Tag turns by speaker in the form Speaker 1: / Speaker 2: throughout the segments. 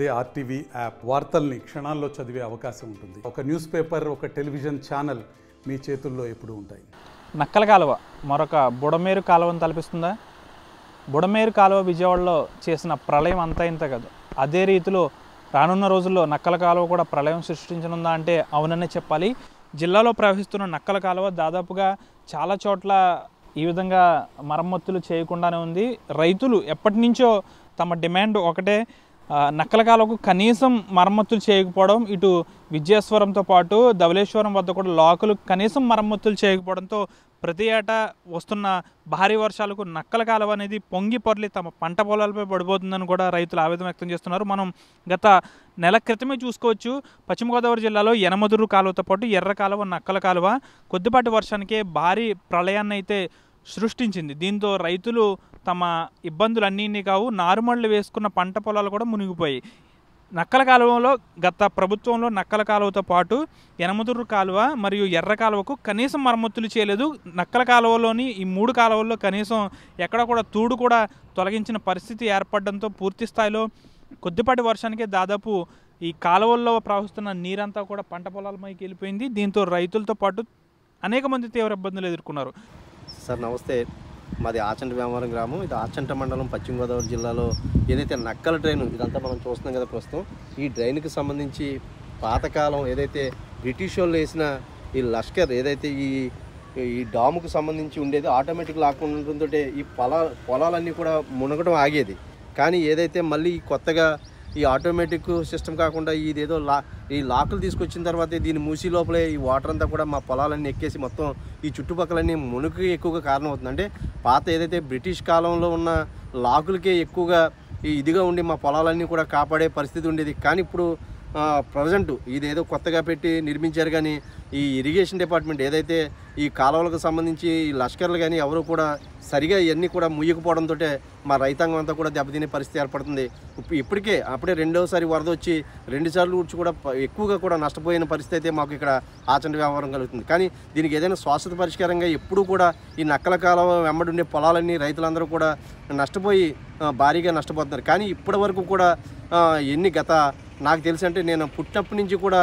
Speaker 1: అదే RTV app వార్తల్ని క్షణాల్లో చదివే అవకాశం ఉంటుంది ఒక న్యూస్ పేపర్ ఒక టెలివిజన్ ఛానల్ మీ చేతుల్లో ఎప్పుడు ఉంటాయి నక్కల కాలువ మరొక బుడమేరు కాలువను తలపిస్తుందా బుడమేరు కాలువ విజయవాడలో చేసిన ప్రళయం అంతా ఇంత కాదు అదే రీతిలో రానున్న రోజుల్లో నక్కల కాలువ కూడా ప్రళయం సృష్టించనుందా అంటే అవుననే చెప్పాలి జిల్లాలో ప్రవహిస్తున్న నక్కల కాలువ దాదాపుగా చాలా చోట్ల ఈ విధంగా మరమ్మతులు చేయకుండానే ఉంది రైతులు ఎప్పటి నుంచో తమ డిమాండ్ ఒకటే నక్కలకాలకు కనీసం మరమ్మతులు చేయకపోవడం ఇటు విజయేశ్వరంతో పాటు ధవలేశ్వరం వద్ద కూడా లోకలు కనీసం మరమ్మతులు చేయకపోవడంతో ప్రతి ఏటా వస్తున్న భారీ వర్షాలకు నక్కల కాలువ అనేది పొంగి పొరలి తమ పంట పొలాలపై పడిపోతుందని కూడా రైతులు ఆవేదన వ్యక్తం చేస్తున్నారు మనం గత నెల క్రితమే చూసుకోవచ్చు పశ్చిమ గోదావరి జిల్లాలో యనమదురు కాలువతో పాటు ఎర్ర కాలువ నక్కల కాలువ కొద్దిపాటి వర్షానికే భారీ ప్రళయాన్ని అయితే సృష్టించింది దీంతో రైతులు తమ ఇబ్బందులు అన్నింటినీ కావు నారుమళ్ళు వేసుకున్న పంట పొలాలు కూడా మునిగిపోయాయి నక్కల కాలువలో గత ప్రభుత్వంలో నక్కల కాలువతో పాటు యనమదురు కాలువ మరియు ఎర్ర కాలువకు కనీసం మరమ్మతులు చేయలేదు నక్కల కాలువలోని ఈ మూడు కాలువల్లో కనీసం ఎక్కడ కూడా తూడు కూడా తొలగించిన పరిస్థితి ఏర్పడడంతో పూర్తి స్థాయిలో కొద్దిపాటి వర్షానికే దాదాపు ఈ కాలువల్లో ప్రవహిస్తున్న నీరంతా కూడా పంట పొలాలపైకి వెళ్ళిపోయింది దీంతో
Speaker 2: రైతులతో పాటు అనేక మంది తీవ్ర ఇబ్బందులు ఎదుర్కొన్నారు సార్ నమస్తే మాది ఆచంట వ్యామవరం గ్రామం ఇది ఆచంట మండలం పశ్చిమ గోదావరి జిల్లాలో ఏదైతే నక్కల డ్రైన్ ఇదంతా మనం చూస్తున్నాం కదా ప్రస్తుతం ఈ డ్రైన్కి సంబంధించి పాతకాలం ఏదైతే బ్రిటిష్ వాళ్ళు వేసిన ఈ లష్కర్ ఏదైతే ఈ ఈ డాముకు సంబంధించి ఉండేది ఆటోమేటిక్ లాక్కుండా ఈ పొలా పొలాలన్నీ కూడా మునగడం ఆగేది కానీ ఏదైతే మళ్ళీ కొత్తగా ఈ ఆటోమేటిక్ సిస్టమ్ కాకుండా ఇదేదో లా ఈ లాకులు తీసుకొచ్చిన తర్వాత దీన్ని మూసి లోపలే ఈ వాటర్ అంతా కూడా మా పొలాలన్నీ ఎక్కేసి మొత్తం ఈ చుట్టుపక్కలన్నీ మునుగు ఎక్కువగా కారణమవుతుంది అంటే పాత ఏదైతే బ్రిటిష్ కాలంలో ఉన్న లాకులకే ఎక్కువగా ఈ ఇదిగా ఉండి మా పొలాలన్నీ కూడా కాపాడే పరిస్థితి ఉండేది కానీ ఇప్పుడు ప్రజెంట్ ఇదేదో కొత్తగా పెట్టి నిర్మించారు కానీ ఈ ఇరిగేషన్ డిపార్ట్మెంట్ ఏదైతే ఈ కాలువలకు సంబంధించి ఈ లష్కర్లు కానీ ఎవరు కూడా సరిగా ఇవన్నీ కూడా ముయ్యకపోవడంతో మా రైతాంగం అంతా కూడా దెబ్బతినే పరిస్థితి ఏర్పడుతుంది ఇప్పటికే అప్పుడే రెండోసారి వరద వచ్చి రెండుసార్లు ఊడ్చి కూడా ఎక్కువగా కూడా నష్టపోయిన పరిస్థితి అయితే మాకు ఇక్కడ ఆచరణ వ్యవహారం కలుగుతుంది కానీ దీనికి ఏదైనా శాశ్వత పరిష్కారంగా ఎప్పుడూ కూడా ఈ నక్కల కాలం ఉండే పొలాలన్నీ రైతులందరూ కూడా నష్టపోయి భారీగా నష్టపోతున్నారు కానీ ఇప్పటివరకు కూడా ఎన్ని గత నాకు తెలిసి అంటే నేను పుట్టినప్పటి నుంచి కూడా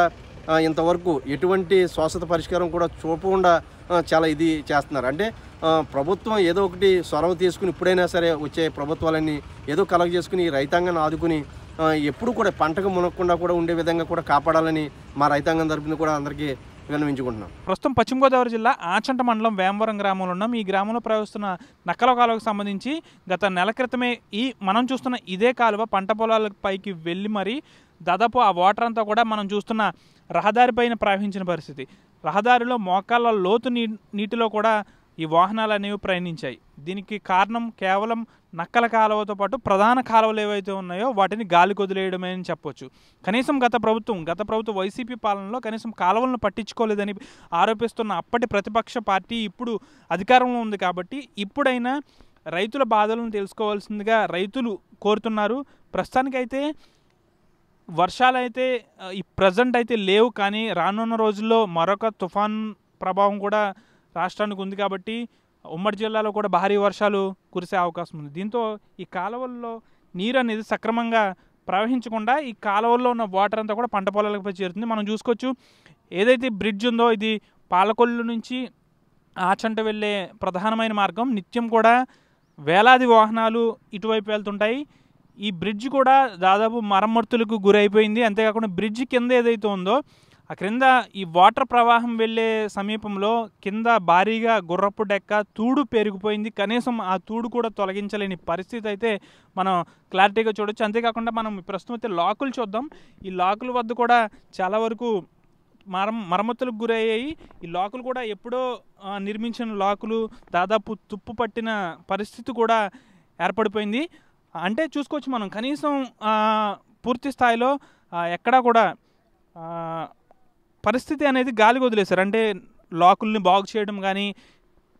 Speaker 2: ఇంతవరకు ఎటువంటి శ్వాసత పరిష్కారం కూడా చూపకుండా చాలా ఇది చేస్తున్నారు అంటే ప్రభుత్వం ఏదో ఒకటి సొరవ తీసుకుని ఇప్పుడైనా సరే వచ్చే ప్రభుత్వాలన్నీ ఏదో కలెక్ట్ చేసుకుని ఈ రైతాంగాన్ని ఆదుకుని ఎప్పుడు కూడా పంటకు మునక్కుండా కూడా ఉండే విధంగా కూడా కాపాడాలని మా రైతాంగం తరపున కూడా అందరికీ విన్నవించుకుంటున్నాం
Speaker 1: ప్రస్తుతం పశ్చిమ గోదావరి జిల్లా ఆచంట మండలం వేమవరం గ్రామంలో ఉన్నాం ఈ గ్రామంలో ప్రవహిస్తున్న నక్కల కాలువకు సంబంధించి గత నెల క్రితమే ఈ మనం చూస్తున్న ఇదే కాలువ పంట పొలాలపైకి వెళ్ళి మరి దాదాపు ఆ వాటర్ అంతా కూడా మనం చూస్తున్న రహదారి పైన ప్రవహించిన పరిస్థితి రహదారిలో మోకాళ్ళ లోతు నీటిలో కూడా ఈ వాహనాలు అనేవి ప్రయాణించాయి దీనికి కారణం కేవలం నక్కల కాలువతో పాటు ప్రధాన కాలువలు ఏవైతే ఉన్నాయో వాటిని గాలి కొదిలేయడమే అని చెప్పొచ్చు కనీసం గత ప్రభుత్వం గత ప్రభుత్వ వైసీపీ పాలనలో కనీసం కాలువలను పట్టించుకోలేదని ఆరోపిస్తున్న అప్పటి ప్రతిపక్ష పార్టీ ఇప్పుడు అధికారంలో ఉంది కాబట్టి ఇప్పుడైనా రైతుల బాధలను తెలుసుకోవాల్సిందిగా రైతులు కోరుతున్నారు ప్రస్తుతానికైతే వర్షాలు అయితే ఈ ప్రజెంట్ అయితే లేవు కానీ రానున్న రోజుల్లో మరొక తుఫాన్ ప్రభావం కూడా రాష్ట్రానికి ఉంది కాబట్టి ఉమ్మడి జిల్లాలో కూడా భారీ వర్షాలు కురిసే అవకాశం ఉంది దీంతో ఈ కాలువల్లో నీరు అనేది సక్రమంగా ప్రవహించకుండా ఈ కాలువల్లో ఉన్న వాటర్ అంతా కూడా పంట పొలాలపై చేరుతుంది మనం చూసుకోవచ్చు ఏదైతే బ్రిడ్జ్ ఉందో ఇది పాలకొల్లు నుంచి ఆచంట వెళ్ళే ప్రధానమైన మార్గం నిత్యం కూడా వేలాది వాహనాలు ఇటువైపు వెళ్తుంటాయి ఈ బ్రిడ్జ్ కూడా దాదాపు మరమ్మతులకు గురైపోయింది అంతేకాకుండా బ్రిడ్జ్ కింద ఏదైతే ఉందో ఆ క్రింద ఈ వాటర్ ప్రవాహం వెళ్ళే సమీపంలో కింద భారీగా గుర్రపు డెక్క తూడు పెరిగిపోయింది కనీసం ఆ తూడు కూడా తొలగించలేని పరిస్థితి అయితే మనం క్లారిటీగా చూడొచ్చు అంతేకాకుండా మనం ప్రస్తుతం అయితే లాకులు చూద్దాం ఈ లాకుల వద్ద కూడా చాలా వరకు మర మరమ్మతులకు గురయ్యాయి ఈ లాకులు కూడా ఎప్పుడో నిర్మించిన లాకులు దాదాపు తుప్పు పట్టిన పరిస్థితి కూడా ఏర్పడిపోయింది అంటే చూసుకోవచ్చు మనం కనీసం పూర్తి స్థాయిలో ఎక్కడా కూడా పరిస్థితి అనేది గాలికి వదిలేశారు అంటే లాకుల్ని బాగు చేయడం కానీ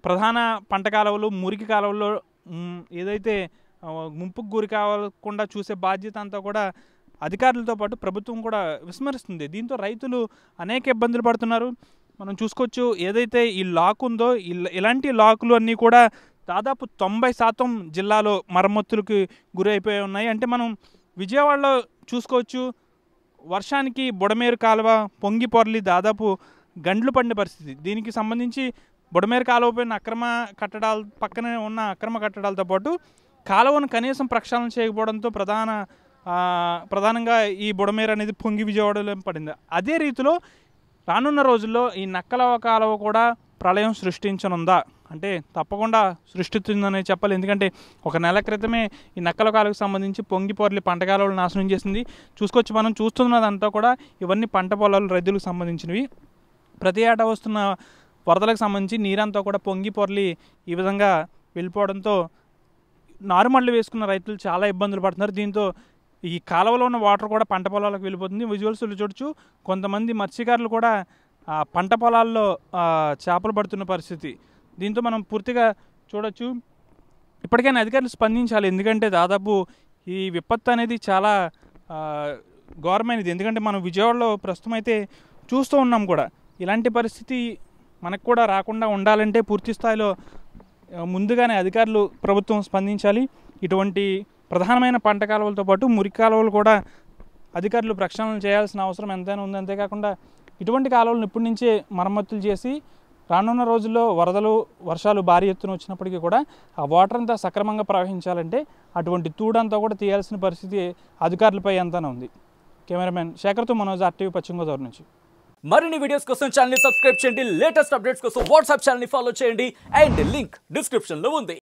Speaker 1: ప్రధాన పంట కాలువలు మురికి కాలువల్లో ఏదైతే ముంపుకు గురి కావకుండా చూసే బాధ్యత అంతా కూడా అధికారులతో పాటు ప్రభుత్వం కూడా విస్మరిస్తుంది దీంతో రైతులు అనేక ఇబ్బందులు పడుతున్నారు మనం చూసుకోవచ్చు ఏదైతే ఈ లాక్ ఉందో ఇలాంటి లాకులు అన్నీ కూడా దాదాపు తొంభై శాతం జిల్లాలో మరమ్మతులకి గురైపోయి ఉన్నాయి అంటే మనం విజయవాడలో చూసుకోవచ్చు వర్షానికి బుడమేరు కాలువ పొంగి పొరలి దాదాపు గండ్లు పడిన పరిస్థితి దీనికి సంబంధించి బుడమేరు కాలువ పోయిన అక్రమ కట్టడాలు పక్కనే ఉన్న అక్రమ కట్టడాలతో పాటు కాలువను కనీసం ప్రక్షాళన చేయకపోవడంతో ప్రధాన ప్రధానంగా ఈ బుడమేరు అనేది పొంగి విజయవాడలో పడింది అదే రీతిలో రానున్న రోజుల్లో ఈ నక్కలవ కాలువ కూడా ప్రళయం సృష్టించనుందా అంటే తప్పకుండా సృష్టిస్తుందనే చెప్పాలి ఎందుకంటే ఒక నెల క్రితమే ఈ నక్కల కాలకు సంబంధించి పొంగి పొరలి పంట కాలువలు నాశనం చేసింది చూసుకొచ్చి మనం చూస్తున్నదంతా కూడా ఇవన్నీ పంట పొలాలు రైతులకు సంబంధించినవి ప్రతి ఏటా వస్తున్న వరదలకు సంబంధించి నీరంతా కూడా పొంగి పొరలి ఈ విధంగా వెళ్ళిపోవడంతో నారుమళ్ళు వేసుకున్న రైతులు చాలా ఇబ్బందులు పడుతున్నారు దీంతో ఈ కాలువలో ఉన్న వాటర్ కూడా పంట పొలాలకు వెళ్ళిపోతుంది విజువల్స్ చూడొచ్చు కొంతమంది మత్స్యకారులు కూడా పంట పొలాల్లో చేపలు పడుతున్న పరిస్థితి దీంతో మనం పూర్తిగా చూడొచ్చు ఇప్పటికైనా అధికారులు స్పందించాలి ఎందుకంటే దాదాపు ఈ విపత్తు అనేది చాలా ఘోరమైనది ఎందుకంటే మనం విజయవాడలో ప్రస్తుతం అయితే చూస్తూ ఉన్నాం కూడా ఇలాంటి పరిస్థితి మనకు కూడా రాకుండా ఉండాలంటే పూర్తి స్థాయిలో ముందుగానే అధికారులు ప్రభుత్వం స్పందించాలి ఇటువంటి ప్రధానమైన పంట కాలువలతో పాటు మురికి కాలువలు కూడా అధికారులు ప్రక్షాళన చేయాల్సిన అవసరం ఎంతైనా ఉంది అంతేకాకుండా ఇటువంటి కాలువలను ఇప్పటి నుంచే మరమ్మతులు చేసి రానున్న రోజుల్లో వరదలు వర్షాలు భారీ ఎత్తున వచ్చినప్పటికీ కూడా ఆ వాటర్ అంతా సక్రమంగా ప్రవహించాలంటే అటువంటి తూడంతా కూడా తీయాల్సిన పరిస్థితి అధికారులపై ఎంతనే ఉంది కెమెరామెన్ శేఖర్తో మనోజ్ ఆర్టీవీ పశ్చిమ గోదావరి నుంచి మరిన్ని వీడియోస్ కోసం ఛానల్ సబ్స్క్రైబ్ చేయండి లేటెస్ట్ అప్డేట్స్ కోసం వాట్సాప్ ఛానల్ ఫాలో చేయండి అండ్ లింక్ డిస్క్రిప్షన్లో ఉంది